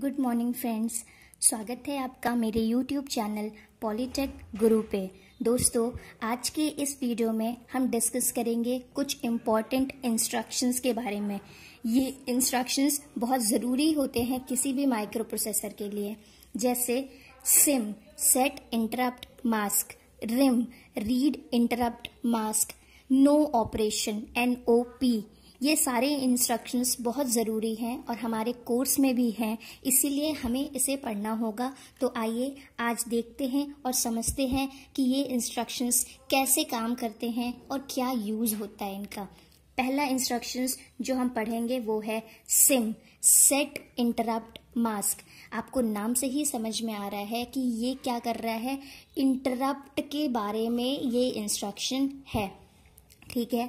Good morning friends स्वागत है आपका मेरे यूट्यूब चैनल पॉलीटेक गुरु पे दोस्तों आज के इस वीडियो में हम डिस्कस करेंगे कुछ इम्पॉर्टेंट इंस्ट्रक्शंस के बारे में ये इंस्ट्रक्शंस बहुत ज़रूरी होते हैं किसी भी माइक्रो प्रोसेसर के लिए जैसे SIM set interrupt mask RIM read interrupt mask no operation N O P ये सारे इंस्ट्रक्शंस बहुत ज़रूरी हैं और हमारे कोर्स में भी हैं इसीलिए हमें इसे पढ़ना होगा तो आइए आज देखते हैं और समझते हैं कि ये इंस्ट्रक्शंस कैसे काम करते हैं और क्या यूज़ होता है इनका पहला इंस्ट्रक्शंस जो हम पढ़ेंगे वो है सिम सेट इंटरप्ट मास्क आपको नाम से ही समझ में आ रहा है कि ये क्या कर रहा है इंटरप्ट के बारे में ये इंस्ट्रक्शन है ठीक है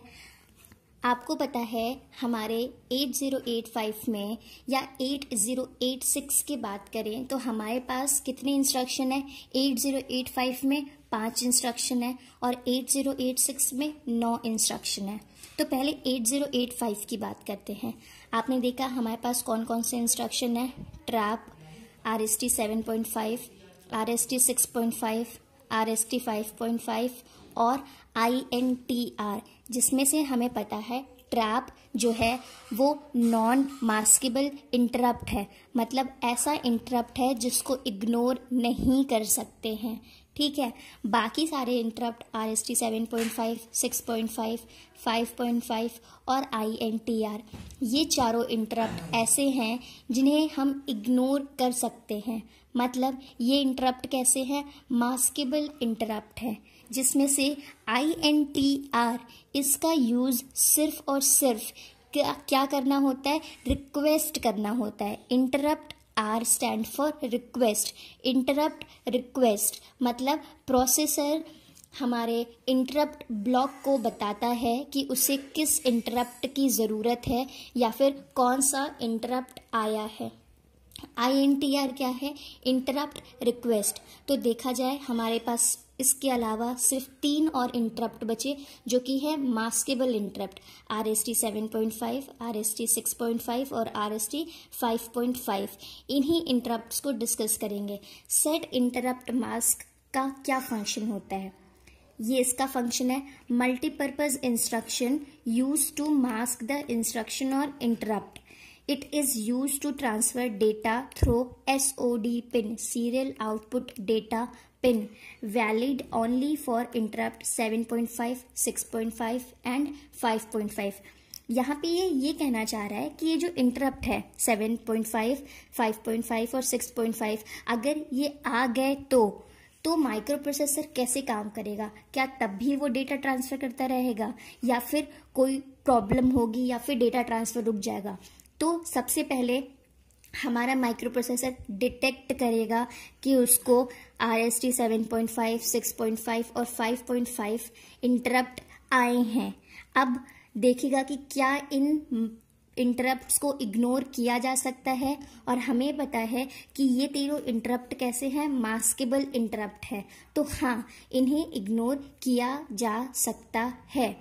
आपको पता है हमारे 8085 में या 8086 की बात करें तो हमारे पास कितने इंस्ट्रक्शन है 8085 में पाँच इंस्ट्रक्शन है और 8086 में नौ इंस्ट्रक्शन है तो पहले 8085 की बात करते हैं आपने देखा हमारे पास कौन कौन से इंस्ट्रक्शन है trap R S T seven point five R S T six point five R S T five point five और आई एन टी आर जिसमें से हमें पता है ट्रैप जो है वो नॉन मास्केबल इंटरप्ट है मतलब ऐसा इंटरप्ट है जिसको इग्नोर नहीं कर सकते हैं ठीक है बाकी सारे interrupt R S T seven point five six point five five point five और आई एन टी आर ये चारों इंटरप्ट ऐसे हैं जिन्हें हम इग्नोर कर सकते हैं मतलब ये इंटरप्ट कैसे हैं मास्केबल इंटरप्ट हैं जिसमें से आई एन टी आर इसका यूज़ सिर्फ और सिर्फ क्या क्या करना होता है रिक्वेस्ट करना होता है interrupt R stand for request interrupt request मतलब प्रोसेसर हमारे इंटरप्ट ब्लॉक को बताता है कि उसे किस इंटरप्ट की ज़रूरत है या फिर कौन सा इंटरप्ट आया है आई एन टी आर क्या है इंटरप्ट रिक्वेस्ट तो देखा जाए हमारे पास इसके अलावा सिर्फ तीन और इंटरप्ट बचे जो कि है maskable interrupt R S T seven point five R S T six point five और R S T five point five इन्हीं इंटरप्ट को डिस्कस करेंगे सेट इंटरप्ट मास्क का क्या फंक्शन होता है ये इसका फंक्शन है multipurpose instruction use to mask the instruction और interrupt it is use to transfer data through S O D pin serial output data pin valid only for interrupt 7.5, 6.5 and 5.5. यहाँ पे ये ये कहना चाह रहा है कि ये जो इंटरप्ट है 7.5, 5.5 और 6.5 अगर ये आ गए तो तो माइक्रो प्रोसेसर कैसे काम करेगा क्या तब भी वो डेटा ट्रांसफर करता रहेगा या फिर कोई प्रॉब्लम होगी या फिर डेटा ट्रांसफर रुक जाएगा तो सबसे पहले हमारा माइक्रो प्रोसेसर डिटेक्ट करेगा कि उसको R S T seven point five six point five और फाइव पॉइंट फाइव इंटरप्ट आए हैं अब देखेगा कि क्या इन इंटरप्ट्स को इग्नोर किया जा सकता है और हमें पता है कि ये तीनों इंटरप्ट कैसे हैं मास्केबल इंटरप्ट है तो हाँ इन्हें इग्नोर किया जा सकता है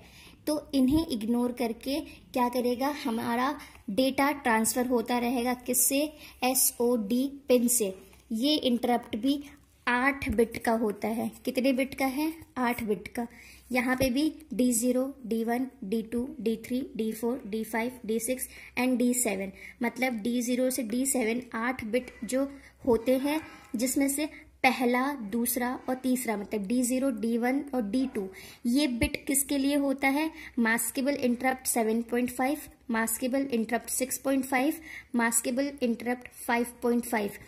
तो इन्हें इग्नोर करके क्या करेगा हमारा डेटा ट्रांसफ़र होता रहेगा किससे एस ओ डी पिन से ये इंटरप्ट भी आठ बिट का होता है कितने बिट का है आठ बिट का यहाँ पे भी D zero D one D two D three D four D five D six and D seven मतलब डी ज़ीरो से डी सेवन आठ बिट जो होते हैं जिसमें से पहला दूसरा और तीसरा मतलब डी जीरो डी वन और डी टू ये बिट किसके लिए होता है maskable interrupt seven point five maskable interrupt six point five maskable interrupt five point five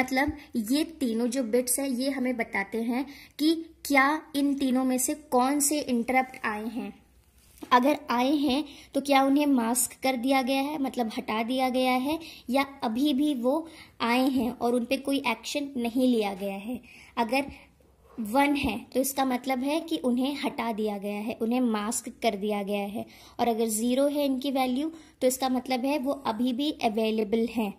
मतलब ये तीनों जो बिट्स है ये हमें बताते हैं कि क्या इन तीनों में से कौन से इंटरप्ट आए हैं अगर आए हैं तो क्या उन्हें मास्क कर दिया गया है मतलब हटा दिया गया है या अभी भी वो आए हैं और उन पर कोई एक्शन नहीं लिया गया है अगर वन है तो इसका मतलब है कि उन्हें हटा दिया गया है उन्हें मास्क कर दिया गया है और अगर ज़ीरो है इनकी वैल्यू तो इसका मतलब है वो अभी भी अवेलेबल हैं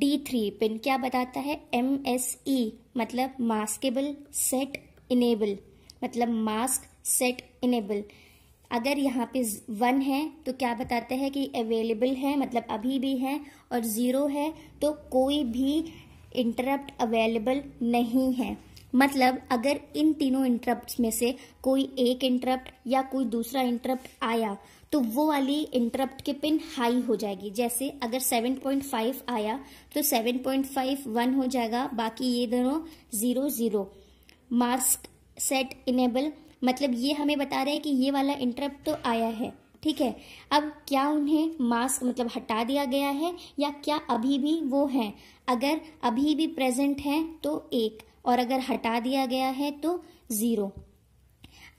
डी थ्री पिन क्या बताता है एम एस ई मतलब मास्केबल सेट इनेबल मतलब मास्क सेट इनेबल अगर यहाँ पे वन है तो क्या बताते हैं कि अवेलेबल है मतलब अभी भी है और ज़ीरो है तो कोई भी इंटरप्ट अवेलेबल नहीं है मतलब अगर इन तीनों इंटरप्ट में से कोई एक इंटरप्ट या कोई दूसरा इंटरप्ट आया तो वो वाली इंटरप्ट के पिन हाई हो जाएगी जैसे अगर 7.5 आया तो 7.5 वन हो जाएगा बाकी ये दोनों zero zero mask set enable मतलब ये हमें बता रहे हैं कि ये वाला इंटरप्ट तो आया है ठीक है अब क्या उन्हें मास्क मतलब हटा दिया गया है या क्या अभी भी वो हैं अगर अभी भी प्रेजेंट हैं तो एक और अगर हटा दिया गया है तो ज़ीरो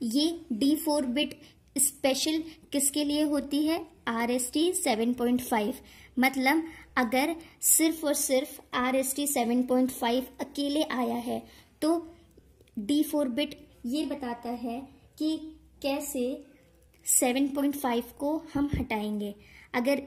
ये डी फोर बिट स्पेशल किसके लिए होती है R S T seven point five मतलब अगर सिर्फ और सिर्फ R S T seven point five अकेले आया है तो डी फोर बिट ये बताता है कि कैसे 7.5 को हम हटाएंगे अगर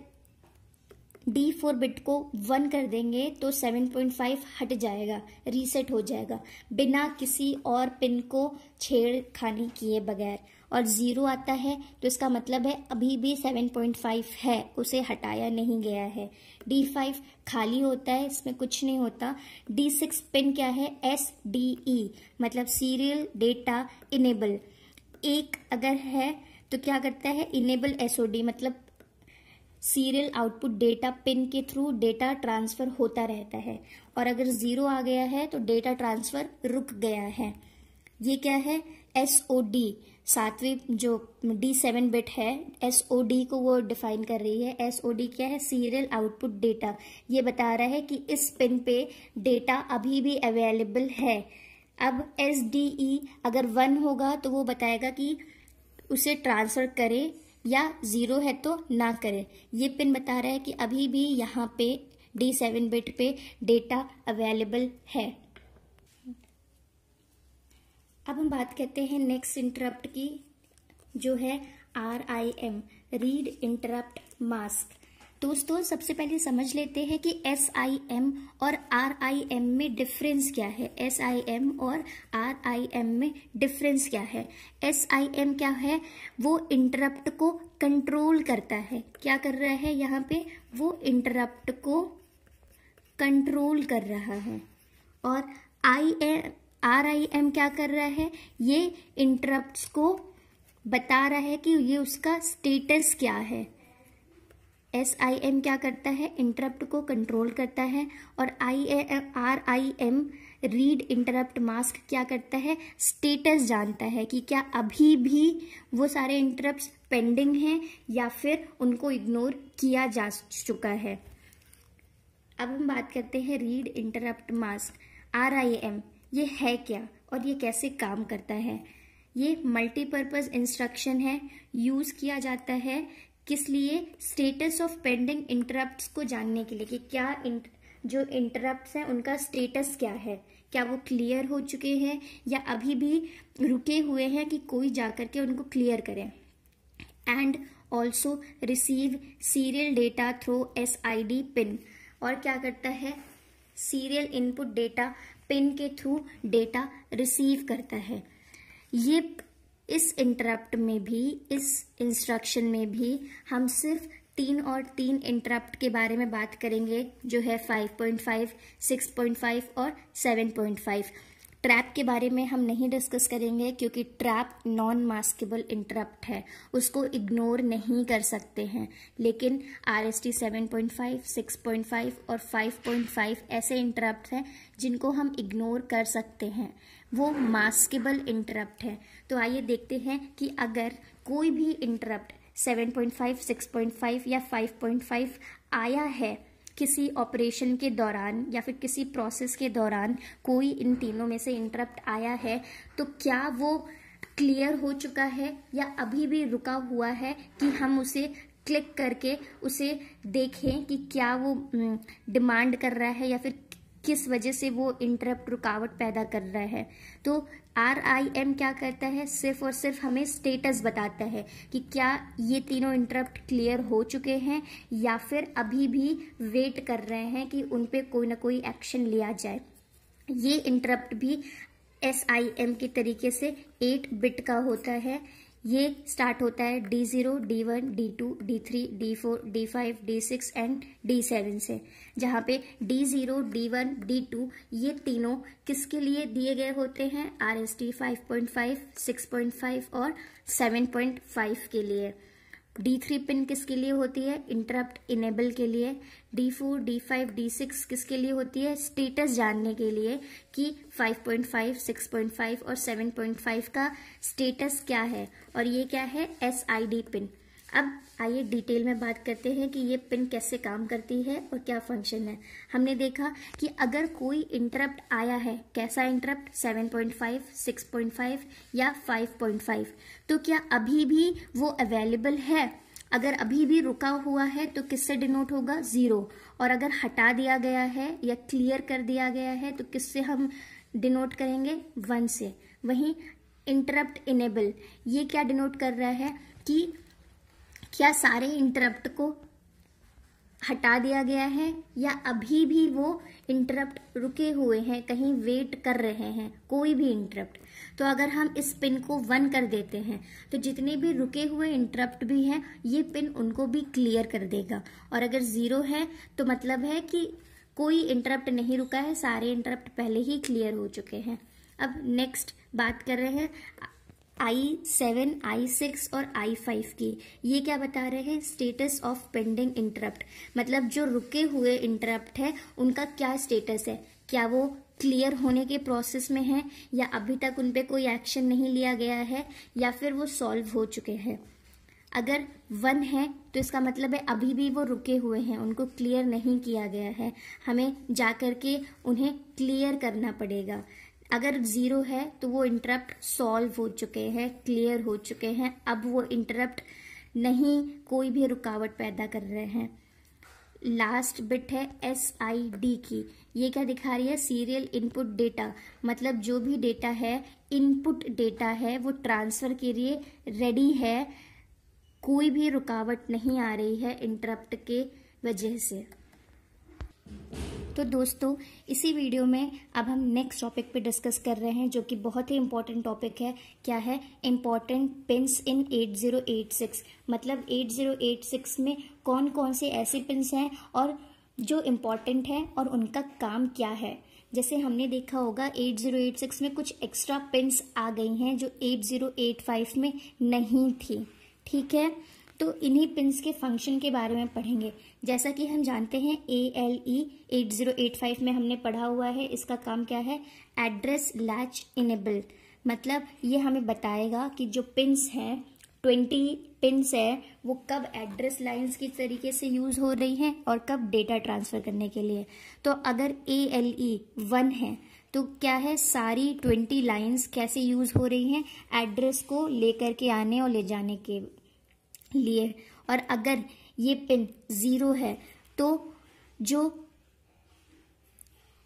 डी फोर बिट को वन कर देंगे तो सेवन पॉइंट फाइव हट जाएगा रीसेट हो जाएगा बिना किसी और पिन को छेड़ किए बगैर और ज़ीरो आता है तो इसका मतलब है अभी भी सेवन पॉइंट फाइव है उसे हटाया नहीं गया है डी फाइव खाली होता है इसमें कुछ नहीं होता डी सिक्स पिन क्या है एस डी ई मतलब सीरियल डेटा इनेबल एक अगर है तो क्या करता है इनेबल एसओडी मतलब सीरियल आउटपुट डेटा पिन के थ्रू डेटा ट्रांसफ़र होता रहता है और अगर ज़ीरो आ गया है तो डेटा ट्रांसफ़र रुक गया है ये क्या है एस ओ डी सातवीं जो डी सेवन बिट है एस ओ डी को वो डिफाइन कर रही है एस ओ डी क्या है सीरियल आउटपुट डेटा ये बता रहा है कि इस पिन पे डेटा अभी भी अवेलेबल है अब एस डी ई अगर वन होगा तो वो बताएगा कि उसे ट्रांसफ़र करें या ज़ीरो है तो ना करें ये पिन बता रहा है कि अभी भी यहाँ पे डी सेवन बिट पे डेटा अवेलेबल है अब हम बात करते हैं नेक्स्ट इंटरप्ट की जो है R I M read interrupt mask दोस्तों सबसे पहले समझ लेते हैं कि एस आई एम और आर आई एम में डिफरेंस क्या है एस आई एम और आर आई एम में डिफरेंस क्या है एस आई एम क्या है वो इंटरप्ट को कंट्रोल करता है क्या कर रहा है यहाँ पे वो इंटरप्ट को कंट्रोल कर रहा है और I M R I M क्या कर रहा है ये इंटरप्ट को बता रहा है कि ये उसका स्टेटस क्या है एस आई एम क्या करता है इंटरप्ट को कंट्रोल करता है और I R I M read interrupt mask क्या करता है स्टेटस जानता है कि क्या अभी भी वो सारे इंटरप्ट पेंडिंग हैं या फिर उनको इग्नोर किया जा चुका है अब हम बात करते हैं read interrupt mask R I M ये है क्या और ये कैसे काम करता है ये मल्टीपर्पज़ इंस्ट्रक्शन है यूज़ किया जाता है किस लिए स्टेटस ऑफ पेंडिंग इंटरप्ट्स को जानने के लिए कि क्या इंट, जो इंटरप्ट्स हैं उनका स्टेटस क्या है क्या वो क्लियर हो चुके हैं या अभी भी रुके हुए हैं कि कोई जा करके उनको क्लियर करें and also receive serial data through S I D pin और क्या करता है सीरियल इनपुट डेटा पिन के थ्रू डेटा रिसीव करता है ये इस इंटरप्ट में भी इस इंस्ट्रक्शन में भी हम सिर्फ तीन और तीन इंटरप्ट के बारे में बात करेंगे जो है 5.5, 6.5 और 7.5 ट्रैप के बारे में हम नहीं डिस्कस करेंगे क्योंकि ट्रैप नॉन मास्केबल इंटरप्ट है उसको इग्नोर नहीं कर सकते हैं लेकिन R S T seven point five six point five और फाइव पॉइंट फाइव ऐसे इंटरप्ट हैं जिनको हम इग्नोर कर सकते हैं वो मास्केबल इंटरप्ट है तो आइए देखते हैं कि अगर कोई भी इंटरप्ट 7.5, 6.5 या 5.5 आया है किसी ऑपरेशन के दौरान या फिर किसी प्रोसेस के दौरान कोई इन तीनों में से इंटरप्ट आया है तो क्या वो क्लियर हो चुका है या अभी भी रुका हुआ है कि हम उसे क्लिक करके उसे देखें कि क्या वो डिमांड हम्म, कर रहा है या फिर किस वजह से वो इंटरप्ट रुकावट पैदा कर रहा है तो आर आई एम क्या करता है सिर्फ और सिर्फ हमें स्टेटस बताता है कि क्या ये तीनों इंटरप्ट क्लियर हो चुके हैं या फिर अभी भी वेट कर रहे हैं कि उन पर कोई ना कोई एक्शन लिया जाए ये इंटरप्ट भी एस आई एम के तरीके से एट बिट का होता है ये स्टार्ट होता है D zero D one D two D three D four D five D six and D seven से जहाँ पे D zero D one D two ये तीनों किसके लिए दिए गए होते हैं R S T five point five six point five और सेवन पॉइंट फाइव के लिए डी थ्री पिन किसके लिए होती है इंटरप्ट इनेबल के लिए D four D five D six किसके लिए होती है स्टेटस जानने के लिए कि 5.5, 6.5 और 7.5 का स्टेटस क्या है और ये क्या है एस आई डी पिन अब आइए डिटेल में बात करते हैं कि ये पिन कैसे काम करती है और क्या फंक्शन है हमने देखा कि अगर कोई इंटरप्ट आया है कैसा इंटरप्ट 7.5, 6.5 या 5.5 तो क्या अभी भी वो अवेलेबल है अगर अभी भी रुका हुआ है तो किससे डिनोट होगा ज़ीरो और अगर हटा दिया गया है या क्लियर कर दिया गया है तो किससे हम डिनोट करेंगे वन से वहीं इंटरप्ट इनेबल ये क्या डिनोट कर रहा है कि क्या सारे इंटरप्ट को हटा दिया गया है या अभी भी वो इंटरप्ट रुके हुए हैं कहीं वेट कर रहे हैं कोई भी इंटरप्ट तो अगर हम इस पिन को वन कर देते हैं तो जितने भी रुके हुए इंटरप्ट भी हैं ये पिन उनको भी क्लियर कर देगा और अगर ज़ीरो है तो मतलब है कि कोई इंटरप्ट नहीं रुका है सारे इंटरप्ट पहले ही क्लियर हो चुके हैं अब नेक्स्ट बात कर रहे हैं आई सेवन आई सिक्स और आई फाइव की ये क्या बता रहे हैं स्टेटस ऑफ पेंडिंग इंटरप्ट मतलब जो रुके हुए इंटरप्ट है उनका क्या स्टेटस है क्या वो क्लियर होने के प्रोसेस में है या अभी तक उन पर कोई एक्शन नहीं लिया गया है या फिर वो सॉल्व हो चुके हैं अगर वन है तो इसका मतलब है अभी भी वो रुके हुए हैं उनको क्लियर नहीं किया गया है हमें जा के उन्हें क्लियर करना पड़ेगा अगर जीरो है तो वो इंटरप्ट सॉल्व हो चुके हैं क्लियर हो चुके हैं अब वो इंटरप्ट नहीं कोई भी रुकावट पैदा कर रहे हैं लास्ट बिट है एस आई डी की ये क्या दिखा रही है सीरियल इनपुट डेटा मतलब जो भी डेटा है इनपुट डेटा है वो ट्रांसफ़र के लिए रेडी है कोई भी रुकावट नहीं आ रही है इंटरप्ट के वजह से तो दोस्तों इसी वीडियो में अब हम नेक्स्ट टॉपिक पे डिस्कस कर रहे हैं जो कि बहुत ही इंपॉर्टेंट टॉपिक है क्या है इम्पॉर्टेंट पिंस इन 8086 मतलब 8086 में कौन कौन से ऐसे पिन्स हैं और जो इम्पॉर्टेंट हैं और उनका काम क्या है जैसे हमने देखा होगा 8086 में कुछ एक्स्ट्रा पिंस आ गई हैं जो 8085 में नहीं थी ठीक है तो इन्हीं पिंस के फंक्शन के बारे में पढ़ेंगे जैसा कि हम जानते हैं A L E eight zero eight five में हमने पढ़ा हुआ है इसका काम क्या है एड्रेस लैच इनेबल मतलब ये हमें बताएगा कि जो पिंस हैं ट्वेंटी पिंस है वो कब एड्रेस लाइंस की तरीके से यूज़ हो रही हैं और कब डेटा ट्रांसफ़र करने के लिए तो अगर ए एल ई वन है तो क्या है सारी ट्वेंटी लाइंस कैसे यूज़ हो रही हैं एड्रेस को लेकर के आने और ले जाने के लिए और अगर ये पिन ज़ीरो है तो जो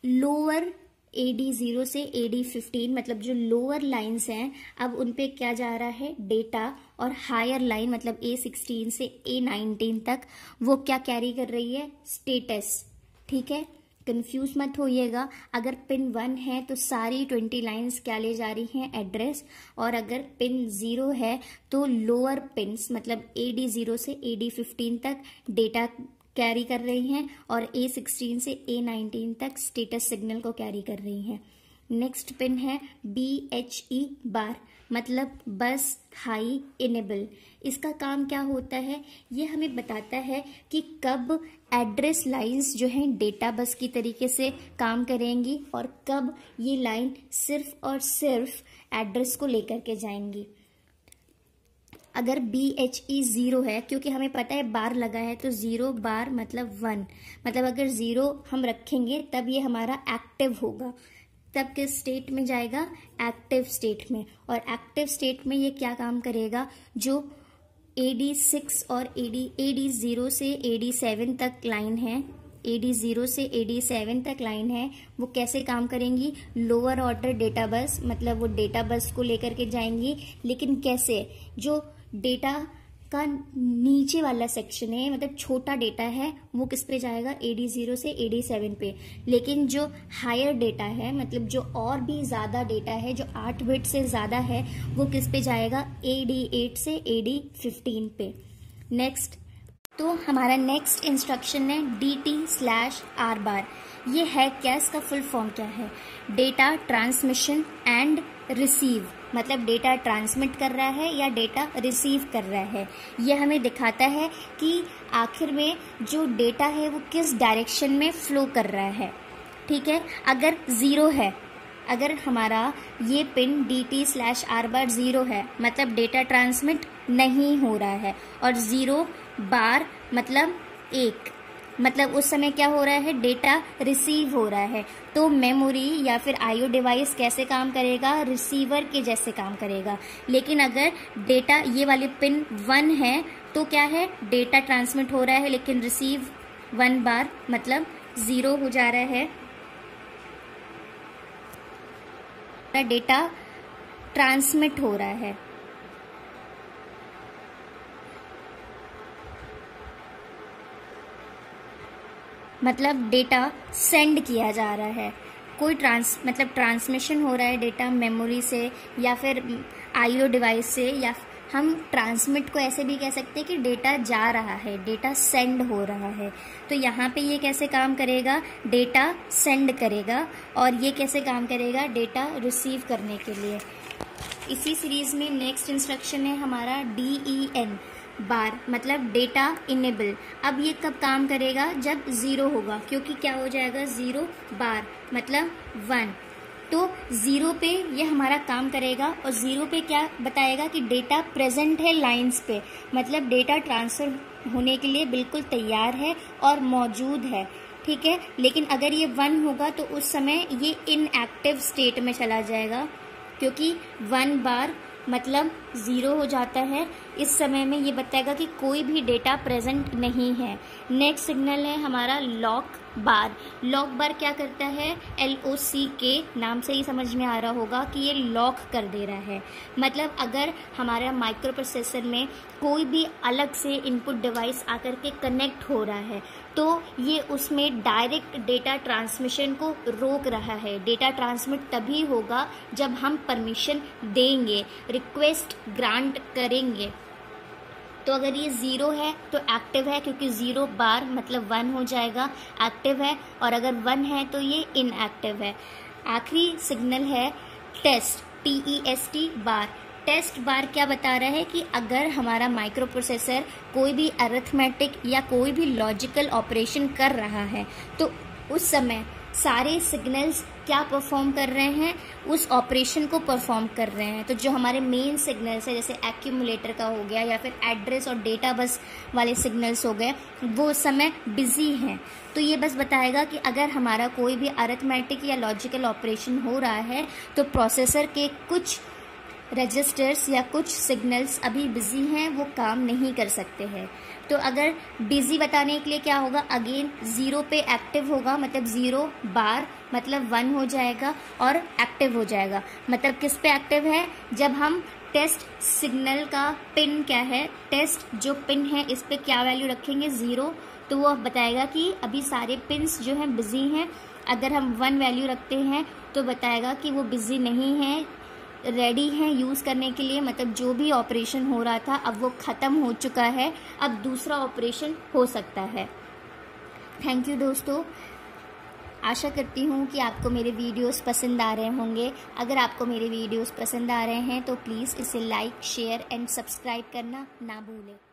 लोअर ए डी ज़ीरो से ए डी फिफ्टीन मतलब जो लोअर लाइन्स हैं अब उन पे क्या जा रहा है डेटा और हायर लाइन मतलब ए सिक्सटीन से ए नाइनटीन तक वो क्या कैरी कर रही है स्टेटस ठीक है कंफ्यूज मत होइएगा अगर पिन वन है तो सारी ट्वेंटी लाइंस क्या ले जा रही हैं एड्रेस और अगर पिन ज़ीरो है तो लोअर पिन्स मतलब ए डी ज़ीरो से ए डी फिफ्टीन तक डेटा कैरी कर रही हैं और ए सिक्सटीन से ए नाइनटीन तक स्टेटस सिग्नल को कैरी कर रही हैं नेक्स्ट पिन है बी एच ई बार मतलब बस हाई इनेबल इसका काम क्या होता है ये हमें बताता है कि कब एड्रेस लाइंस जो हैं डेटा बस की तरीके से काम करेंगी और कब ये लाइन सिर्फ और सिर्फ एड्रेस को लेकर के जाएंगी अगर बी एच ई ज़ीरो है क्योंकि हमें पता है बार लगा है तो ज़ीरो बार मतलब वन मतलब अगर ज़ीरो हम रखेंगे तब ये हमारा एक्टिव होगा तब किस स्टेट में जाएगा एक्टिव स्टेट में और एक्टिव स्टेट में ये क्या काम करेगा जो ए डी सिक्स और A D A D zero से ए डी सेवन तक लाइन है ए डी ज़ीरो से ए डी सेवन तक लाइन है वो कैसे काम करेंगी लोअर ऑर्डर डेटा बस मतलब वो डेटा बस को लेकर के जाएंगी लेकिन कैसे जो डेटा का नीचे वाला सेक्शन है मतलब छोटा डेटा है वो किस पे जाएगा ए डी जीरो से ए डी सेवन पे लेकिन जो हायर डेटा है मतलब जो और भी ज़्यादा डेटा है जो आठ बिट से ज़्यादा है वो किस पे जाएगा ए डी एट से ए डी फिफ्टीन पे नेक्स्ट तो हमारा नेक्स्ट इंस्ट्रक्शन है D T slash R bar ये है क्या इसका फुल फॉर्म क्या है डेटा ट्रांसमिशन एंड रिसीव मतलब डेटा ट्रांसमिट कर रहा है या डेटा रिसीव कर रहा है यह हमें दिखाता है कि आखिर में जो डेटा है वो किस डायरेक्शन में फ्लो कर रहा है ठीक है अगर ज़ीरो है अगर हमारा ये pin D T slash R bar zero है मतलब डेटा ट्रांसमिट नहीं हो रहा है और ज़ीरो बार मतलब एक मतलब उस समय क्या हो रहा है डेटा रिसीव हो रहा है तो मेमोरी या फिर आईओ डिवाइस कैसे काम करेगा रिसीवर के जैसे काम करेगा लेकिन अगर डेटा ये वाली पिन वन है तो क्या है डेटा ट्रांसमिट हो रहा है लेकिन रिसीव वन बार मतलब ज़ीरो हो जा रहा है डेटा ट्रांसमिट हो रहा है मतलब डेटा सेंड किया जा रहा है कोई ट्रांस मतलब ट्रांसमिशन हो रहा है डेटा मेमोरी से या फिर आईओ डिवाइस से या हम ट्रांसमिट को ऐसे भी कह सकते हैं कि डेटा जा रहा है डेटा सेंड हो रहा है तो यहाँ पे ये कैसे काम करेगा डेटा सेंड करेगा और ये कैसे काम करेगा डेटा रिसीव करने के लिए इसी सीरीज़ में नेक्स्ट इंस्ट्रक्शन है हमारा डी ई एन बार मतलब डेटा इनेबल अब ये कब काम करेगा जब ज़ीरो होगा क्योंकि क्या हो जाएगा ज़ीरो बार मतलब वन तो ज़ीरो पे ये हमारा काम करेगा और ज़ीरो पे क्या बताएगा कि डेटा प्रेजेंट है लाइंस पे मतलब डेटा ट्रांसफ़र होने के लिए बिल्कुल तैयार है और मौजूद है ठीक है लेकिन अगर ये वन होगा तो उस समय ये इनएक्टिव स्टेट में चला जाएगा क्योंकि वन बार मतलब ज़ीरो हो जाता है इस समय में ये बताएगा कि कोई भी डेटा प्रेजेंट नहीं है नेक्स्ट सिग्नल है हमारा लॉक बार लॉक बार क्या करता है एल ओ सी के नाम से ही समझ में आ रहा होगा कि ये लॉक कर दे रहा है मतलब अगर हमारा माइक्रो प्रोसेसर में कोई भी अलग से इनपुट डिवाइस आकर के कनेक्ट हो रहा है तो ये उसमें डायरेक्ट डेटा ट्रांसमिशन को रोक रहा है डेटा ट्रांसमिट तभी होगा जब हम परमिशन देंगे रिक्वेस्ट ग्रांट करेंगे तो अगर ये ज़ीरो है तो एक्टिव है क्योंकि ज़ीरो बार मतलब वन हो जाएगा एक्टिव है और अगर वन है तो ये इनएक्टिव है आखिरी सिग्नल है test T E S T bar test bar क्या बता रहा है कि अगर हमारा माइक्रो प्रोसेसर कोई भी अरिथमेटिक या कोई भी लॉजिकल ऑपरेशन कर रहा है तो उस समय सारे सिग्नल्स क्या परफॉर्म कर रहे हैं उस ऑपरेशन को परफॉर्म कर रहे हैं तो जो हमारे मेन सिग्नल्स है जैसे एक्यूमुलेटर का हो गया या फिर एड्रेस और डेटा बस वाले सिग्नल्स हो गए वो उस समय बिजी हैं तो ये बस बताएगा कि अगर हमारा कोई भी अरथमेटिक या लॉजिकल ऑपरेशन हो रहा है तो प्रोसेसर के कुछ रजिस्टर्स या कुछ सिग्नल्स अभी बिजी हैं वो काम नहीं कर सकते हैं तो अगर बिजी बताने के लिए क्या होगा अगेन जीरो पे एक्टिव होगा मतलब जीरो बार मतलब वन हो जाएगा और एक्टिव हो जाएगा मतलब किस पे एक्टिव है जब हम टेस्ट सिग्नल का पिन क्या है टेस्ट जो पिन है इस पे क्या वैल्यू रखेंगे ज़ीरो तो वो बताएगा कि अभी सारे पिन्स जो हैं बिजी हैं अगर हम वन वैल्यू रखते हैं तो बताएगा कि वो बिजी नहीं है रेडी हैं यूज़ करने के लिए मतलब जो भी ऑपरेशन हो रहा था अब वो ख़त्म हो चुका है अब दूसरा ऑपरेशन हो सकता है थैंक यू दोस्तों आशा करती हूँ कि आपको मेरे वीडियोस पसंद आ रहे होंगे अगर आपको मेरे वीडियोस पसंद आ रहे हैं तो प्लीज़ इसे लाइक शेयर एंड सब्सक्राइब करना ना भूलें